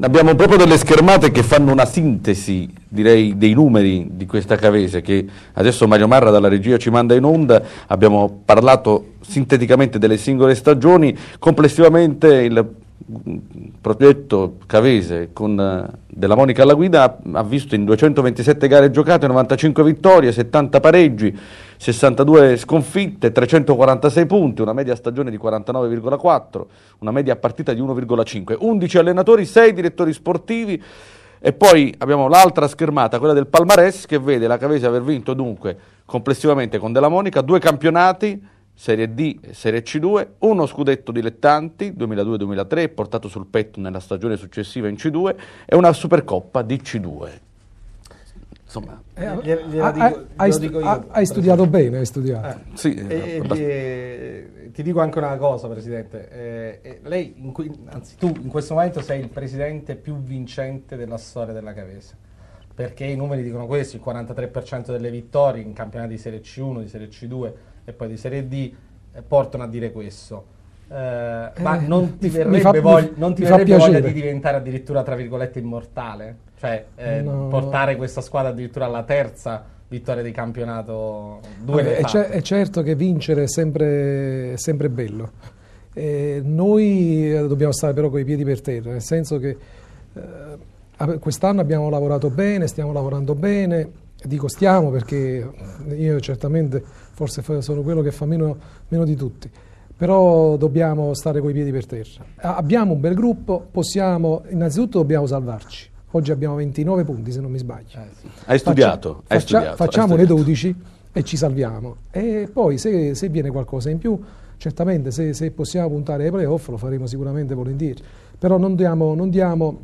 Abbiamo proprio delle schermate che fanno una sintesi, direi, dei numeri di questa Cavese che adesso Mario Marra dalla regia ci manda in onda. Abbiamo parlato sinteticamente delle singole stagioni, complessivamente il progetto Cavese con eh, Della Monica alla guida ha visto in 227 gare giocate 95 vittorie, 70 pareggi, 62 sconfitte, 346 punti, una media stagione di 49,4, una media partita di 1,5, 11 allenatori, 6 direttori sportivi e poi abbiamo l'altra schermata, quella del Palmares che vede la Cavese aver vinto dunque complessivamente con Della Monica due campionati Serie D e Serie C2, uno scudetto dilettanti 2002-2003 portato sul petto nella stagione successiva in C2 e una Supercoppa di C2. Insomma, eh, eh, glielo, ah, dico, ah, ah, hai, glielo dico io, hai, studiato bene, hai studiato. Ah, sì, eh, eh, ti dico anche una cosa, Presidente. Eh, eh, lei, in cui, anzi tu, in questo momento sei il Presidente più vincente della storia della Cavese perché i numeri dicono questo, il 43% delle vittorie in campionati di Serie C1, di Serie C2 e poi di Serie D eh, portano a dire questo. Eh, ma eh, non ti verrebbe, fa, voglia, non ti verrebbe voglia, di diventare addirittura tra virgolette immortale? Cioè eh, no. portare questa squadra addirittura alla terza vittoria di campionato? Due Vabbè, è, c- è, certo che vincere è sempre, è sempre bello. Eh, noi eh, dobbiamo stare però con i piedi per terra, nel senso che quest'anno abbiamo lavorato bene, stiamo lavorando bene dico stiamo perché io certamente forse sono quello che fa meno, meno, di tutti, però dobbiamo stare coi piedi per terra. Abbiamo un bel gruppo, possiamo, innanzitutto dobbiamo salvarci. Oggi abbiamo 29 punti se non mi sbaglio. Eh, hai studiato, faccia, hai studiato facciamo hai studiato. le 12 e ci salviamo. E poi se, se viene qualcosa in più, certamente se, se, possiamo puntare ai playoff lo faremo sicuramente volentieri, però non diamo... Non diamo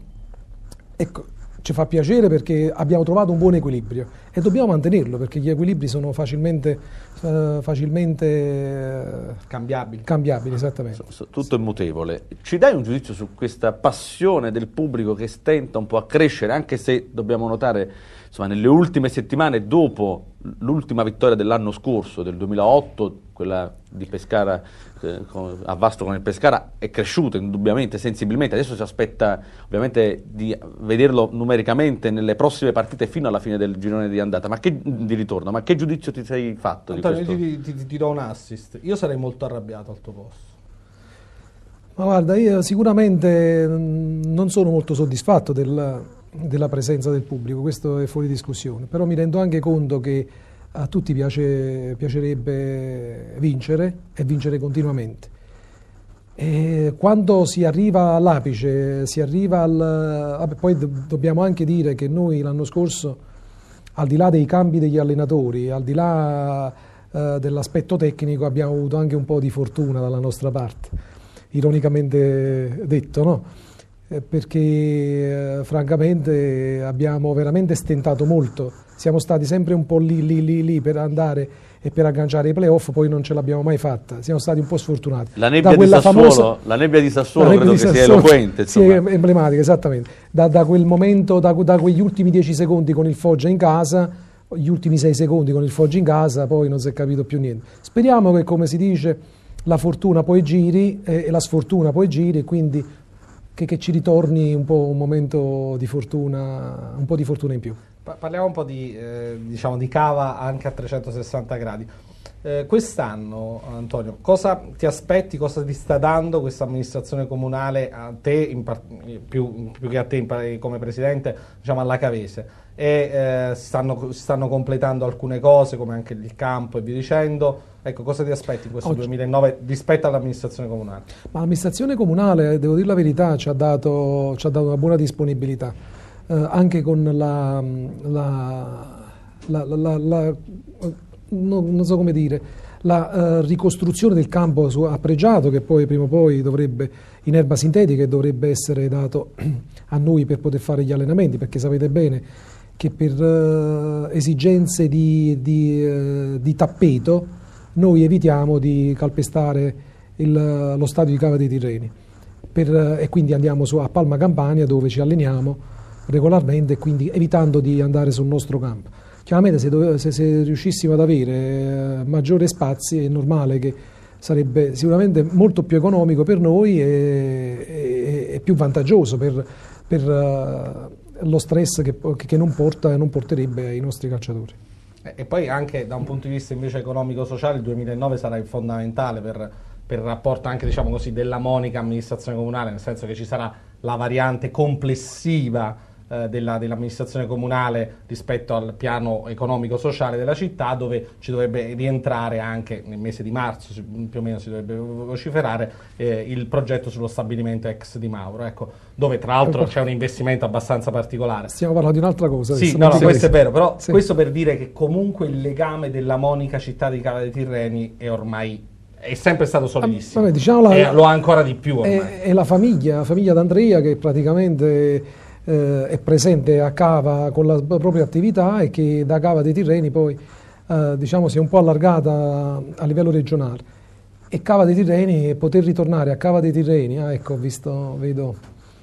ecco, ci fa piacere perché abbiamo trovato un buon equilibrio e dobbiamo mantenerlo perché gli equilibri sono facilmente, uh, facilmente eh, cambiabili. cambiabili tutto sì. è mutevole. Ci dai un giudizio su questa passione del pubblico che stenta un po' a crescere, anche se dobbiamo notare insomma, nelle ultime settimane dopo l'ultima vittoria dell'anno scorso, del 2008, quella di Pescara eh, a Vasto con il Pescara, è cresciuta indubbiamente, sensibilmente. Adesso si aspetta ovviamente di vederlo numericamente nelle prossime partite fino alla fine del girone di andata, ma che, di ritorno. Ma che giudizio ti sei fatto? Antonio, ti, ti, ti do un assist. Io sarei molto arrabbiato al tuo posto. Ma guarda, io sicuramente mm, non sono molto soddisfatto del, della presenza del pubblico, questo è fuori discussione, però mi rendo anche conto che a tutti piace, piacerebbe vincere e vincere continuamente. E quando si arriva all'apice, si arriva al... poi do, dobbiamo anche dire che noi l'anno scorso, al di là dei cambi degli allenatori, al di là eh, dell'aspetto tecnico, abbiamo avuto anche un po' di fortuna dalla nostra parte, ironicamente detto, no? Eh, perché eh, francamente abbiamo veramente stentato molto, siamo stati sempre un po' lì, lì, lì, lì per andare e per agganciare i playoff, poi non ce l'abbiamo mai fatta, siamo stati un po' sfortunati. La nebbia, di Sassuolo, famosa, la nebbia di Sassuolo nebbia credo di Sassuolo, sia eloquente. Insomma. Sì, emblematica, esattamente. Da, da quel momento, da, da, quegli ultimi dieci secondi con il Foggia in casa, gli ultimi sei secondi con il Foggia in casa, poi non si è capito più niente. Speriamo che, come si dice, la fortuna poi giri eh, e la sfortuna poi giri, quindi che, che, ci ritorni un po' un momento di fortuna, un po' di fortuna in più. Parliamo un po' di, eh, diciamo, di cava anche a 360 gradi. Eh, quest'anno, Antonio, cosa ti aspetti, cosa ti sta dando questa amministrazione comunale a te, par- più, più, che a te par- come presidente, diciamo alla Cavese? E, eh, si, stanno, si, stanno, completando alcune cose, come anche il campo e via dicendo. Ecco, cosa ti aspetti in questo Oggi. 2009 rispetto all'amministrazione comunale? Ma l'amministrazione comunale, devo dire la verità, ci ha dato, ci ha dato una buona disponibilità, eh, anche con la, la la, la, la, non, non so come dire, la uh, ricostruzione del campo su, a pregiato che poi prima o poi dovrebbe in erba sintetica e dovrebbe essere dato a noi per poter fare gli allenamenti, perché sapete bene che per uh, esigenze di, di, uh, di, tappeto noi evitiamo di calpestare il, lo stadio di Cava dei Tirreni per, e quindi andiamo su, a Palma Campania dove ci alleniamo regolarmente, quindi evitando di andare sul nostro campo. Chiaramente se, dove, se, se riuscissimo ad avere eh, maggiore spazi è normale che sarebbe sicuramente molto più economico per noi e, e, e più vantaggioso per, per uh, lo stress che, che non porta e non porterebbe i nostri calciatori. Eh, e poi anche da un punto di vista invece economico-sociale il 2009 sarà fondamentale per, per il rapporto anche diciamo così, della Monica amministrazione comunale, nel senso che ci sarà la variante complessiva eh, della, dell'amministrazione comunale rispetto al piano economico-sociale della città dove ci dovrebbe rientrare anche nel mese di marzo più o meno si dovrebbe vociferare eh, il progetto sullo stabilimento ex di Mauro, ecco, dove tra l'altro ecco. c'è un investimento abbastanza particolare. Stiamo parlando di un'altra cosa. Sì, no, no, questo è vero, però sì. questo per dire che comunque il legame della monica città di Cava dei Tirreni è ormai è sempre stato solidissimo. vabbè, diciamo la, lo ha ancora di più. Ormai. È, è la famiglia, la famiglia d'Andrea che praticamente eh, è presente a Cava con la propria attività e che da Cava dei Tirreni poi eh, diciamo, si è un po' allargata a livello regionale. E Cava dei Tirreni, poter ritornare a Cava dei Tirreni, ah, ecco, visto, vedo...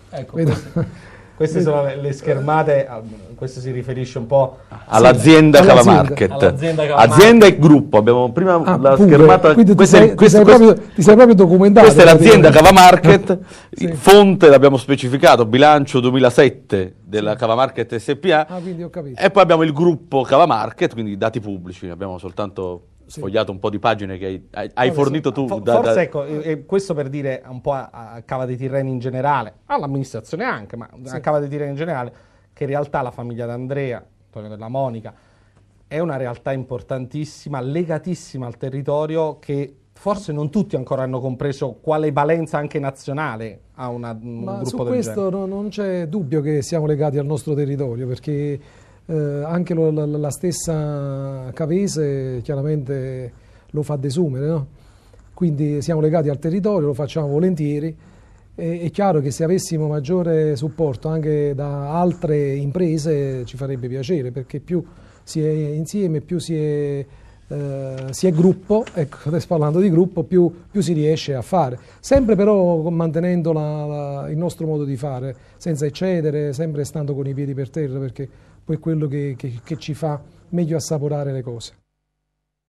Ecco, vedo. Queste sono le schermate, questo si riferisce un po' all'azienda sì, Calamarket. All'azienda Azienda e gruppo, abbiamo prima ah, la pure. schermata... Quindi questa, ti, sei, questa, ti, sei proprio, ti sei proprio documentato. Questa è l'azienda Calamarket, sì. fonte l'abbiamo specificato, bilancio 2007 della Calamarket SPA. Ah, quindi ho capito. E poi abbiamo il gruppo Calamarket, quindi dati pubblici, abbiamo soltanto sfogliato un po' di pagine che hai, hai, hai fornito tu. For, da, forse da... ecco, e questo per dire un po' a, a Cava dei Tirreni in generale, all'amministrazione anche, ma a Cava dei Tirreni in generale, che in realtà la famiglia d'Andrea, Antonio della Monica, è una realtà importantissima, legatissima al territorio che forse non tutti ancora hanno compreso quale valenza anche nazionale ha una, un Ma gruppo del genere. Su questo non c'è dubbio che siamo legati al nostro territorio perché eh, anche lo, la, la, stessa Cavese chiaramente lo fa desumere, no? quindi siamo legati al territorio, lo facciamo volentieri. E, è chiaro che se avessimo maggiore supporto anche da altre imprese ci farebbe piacere, perché più si è insieme, più si è, eh, si è gruppo, ecco, parlando di gruppo, più, più, si riesce a fare. Sempre però mantenendo la, la, il nostro modo di fare, senza eccedere, sempre stando con i piedi per terra, perché poi quello che, che, che ci fa meglio assaporare le cose.